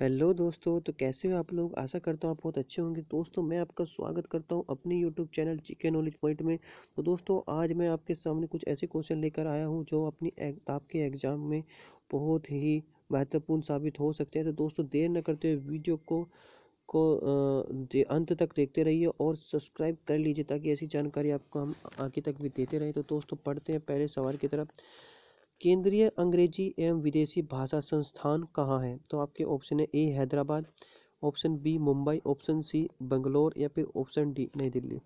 hello दोस्तों तो कैसे हो आप लोग आशा करता हूँ आप बहुत अच्छे होंगे दोस्तों मैं आपका स्वागत करता हूँ अपने YouTube channel chicken knowledge point में तो दोस्तों आज मैं आपके सामने कुछ ऐसे क्वेश्चन लेकर आया हूँ जो अपनी आपके एग्ज़ाम में बहुत ही महत्वपूर्ण साबित हो सकते हैं तो दोस्तों देर न करते हुए वीडियो को को अंत तक देखते रहिए और सब्सक्राइब कर लीजिए ताकि ऐसी जानकारी आपको हम आगे तक भी देते रहें तो दोस्तों पढ़ते हैं पहले सवाल की तरफ केंद्रीय अंग्रेजी एवं विदेशी भाषा संस्थान कहाँ है तो आपके ऑप्शन है A Hyderabad option B Mumbai option C Bangalore या फिर ऑप्शन डी नई दिल्ली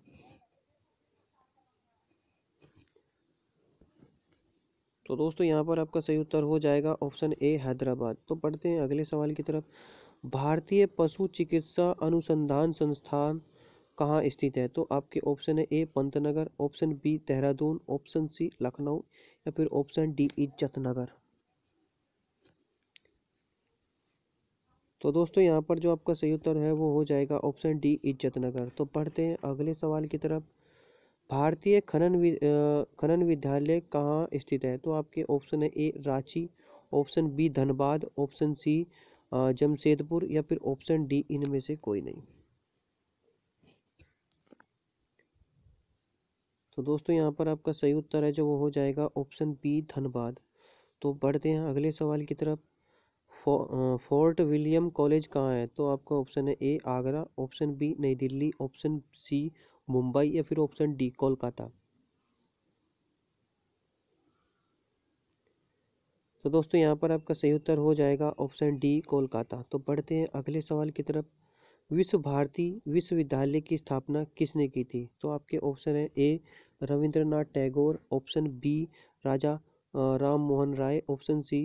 तो दोस्तों यहाँ पर आपका सही उत्तर हो जाएगा ऑप्शन ए हैदराबाद तो पढ़ते हैं अगले सवाल की तरफ भारतीय पशु चिकित्सा अनुसंधान संस्थान कहाँ स्थित है तो आपके ऑप्शन है A Pantnagar option B Dehradun option C Lucknow या फिर ऑप्शन डी इज्जत नगर तो दोस्तों यहाँ पर जो आपका सही उत्तर है वो हो जाएगा ऑप्शन डी इज्जत नगर तो पढ़ते हैं अगले सवाल की तरफ भारतीय खनन वि, खनन विद्यालय कहाँ स्थित है तो आपके ऑप्शन है A Ranchi option B Dhanbad option C Jamshedpur या फिर ऑप्शन डी इनमें से कोई नहीं तो दोस्तों यहाँ पर आपका सही उत्तर है जो वो हो जाएगा ऑप्शन बी धनबाद तो बढ़ते हैं अगले सवाल की तरफ फोर्ट विलियम कॉलेज कहाँ है तो आपका ऑप्शन है ए आगरा ऑप्शन बी नई दिल्ली ऑप्शन सी मुंबई या फिर ऑप्शन डी कोलकाता तो दोस्तों यहाँ पर आपका सही उत्तर हो जाएगा ऑप्शन डी कोलकाता तो बढ़ते हैं अगले सवाल की तरफ विश्व भारती विश्वविद्यालय की स्थापना किसने की थी तो आपके ऑप्शन है A Rabindranath Tagore option B Raja Ram Mohan Roy option C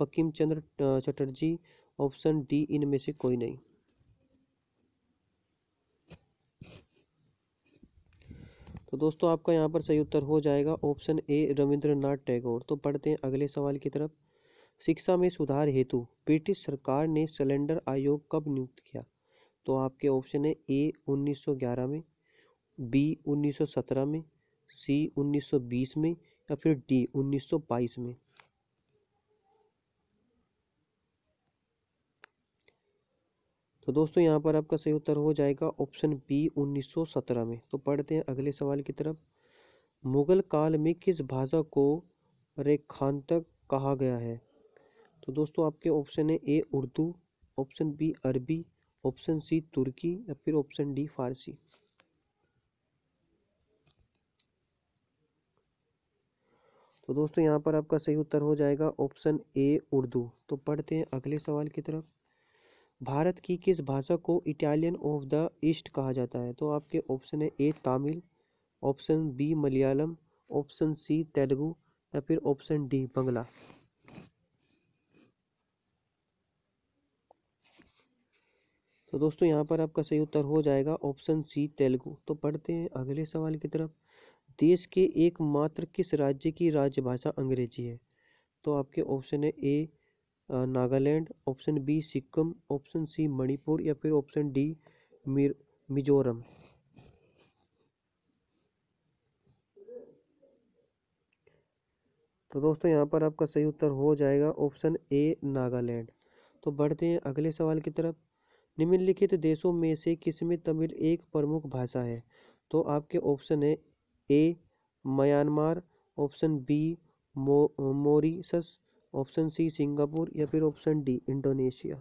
Bankim Chandra Chatterjee option D इनमें से कोई नहीं तो दोस्तों आपका यहाँ पर सही उत्तर हो जाएगा ऑप्शन ए रविंद्रनाथ टैगोर तो पढ़ते हैं अगले सवाल की तरफ शिक्षा में सुधार हेतु ब्रिटिश सरकार ने सिलेंडर आयोग कब नियुक्त किया तो आपके ऑप्शन है ए 1911 में बी 1917 में सी 1920 में या फिर डी 1922 में तो दोस्तों यहाँ पर आपका सही उत्तर हो जाएगा ऑप्शन बी 1917 में तो पढ़ते हैं अगले सवाल की तरफ मुगल काल में किस भाषा को रेखांतक कहा गया है तो दोस्तों आपके ऑप्शन है ए उर्दू ऑप्शन बी अरबी ऑप्शन सी तुर्की या फिर ऑप्शन डी फारसी तो दोस्तों यहाँ पर आपका सही उत्तर हो जाएगा ऑप्शन ए उर्दू तो पढ़ते हैं अगले सवाल की तरफ भारत की किस भाषा को इटालियन ऑफ द ईस्ट कहा जाता है तो आपके ऑप्शन है A Tamil option B Malayalam option C Telugu या फिर ऑप्शन डी बंगला तो दोस्तों यहाँ पर आपका सही उत्तर हो जाएगा ऑप्शन सी तेलुगु तो पढ़ते हैं अगले सवाल की तरफ देश के एकमात्र किस राज्य की राजभाषा अंग्रेजी है तो आपके ऑप्शन है A Nagaland option B Sikkim option C Manipur या फिर ऑप्शन डी मिजोरम तो दोस्तों यहाँ पर आपका सही उत्तर हो जाएगा ऑप्शन ए नागालैंड तो बढ़ते हैं अगले सवाल की तरफ निम्नलिखित देशों में से किसमें तमिल एक प्रमुख भाषा है तो आपके ऑप्शन है A Myanmar option B Mauritius option C Singapore या फिर ऑप्शन डी इंडोनेशिया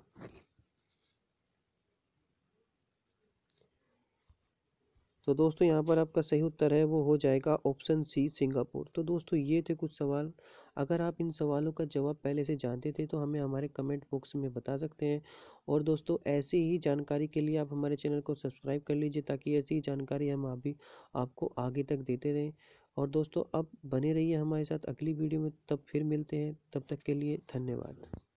तो दोस्तों यहाँ पर आपका सही उत्तर है वो हो जाएगा ऑप्शन सी सिंगापुर तो दोस्तों ये थे कुछ सवाल अगर आप इन सवालों का जवाब पहले से जानते थे तो हमें हमारे कमेंट बॉक्स में बता सकते हैं और दोस्तों ऐसी ही जानकारी के लिए आप हमारे चैनल को सब्सक्राइब कर लीजिए ताकि ऐसी ही जानकारी हम अभी आपको आगे तक देते रहें और दोस्तों अब बने रहिए हमारे साथ अगली वीडियो में तब फिर मिलते हैं तब तक के लिए धन्यवाद